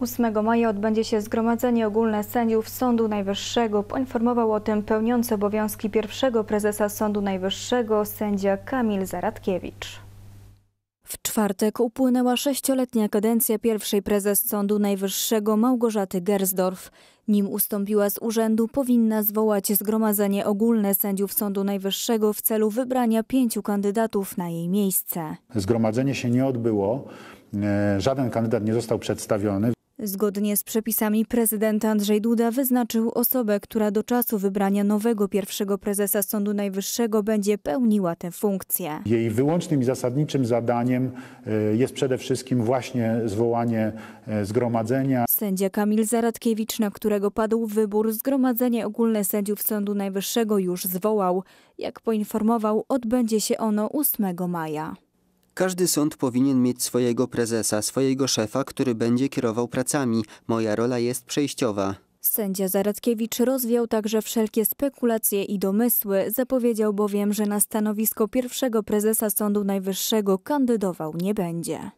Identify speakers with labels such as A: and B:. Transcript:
A: 8 maja odbędzie się zgromadzenie ogólne sędziów Sądu Najwyższego. Poinformował o tym pełniący obowiązki pierwszego prezesa Sądu Najwyższego sędzia Kamil Zaradkiewicz. W czwartek upłynęła sześcioletnia kadencja pierwszej prezes Sądu Najwyższego Małgorzaty Gersdorf. Nim ustąpiła z urzędu, powinna zwołać zgromadzenie ogólne sędziów Sądu Najwyższego w celu wybrania pięciu kandydatów na jej miejsce.
B: Zgromadzenie się nie odbyło, e, żaden kandydat nie został przedstawiony.
A: Zgodnie z przepisami prezydent Andrzej Duda wyznaczył osobę, która do czasu wybrania nowego pierwszego prezesa Sądu Najwyższego będzie pełniła tę funkcję.
B: Jej wyłącznym i zasadniczym zadaniem e, jest przede wszystkim właśnie zwołanie e, zgromadzenia.
A: Sędzia Kamil Zaradkiewicz, na którego padł wybór, zgromadzenie ogólne sędziów Sądu Najwyższego już zwołał. Jak poinformował, odbędzie się ono 8 maja.
C: Każdy sąd powinien mieć swojego prezesa, swojego szefa, który będzie kierował pracami. Moja rola jest przejściowa.
A: Sędzia Zaradkiewicz rozwiał także wszelkie spekulacje i domysły, zapowiedział bowiem, że na stanowisko pierwszego prezesa Sądu Najwyższego kandydował nie będzie.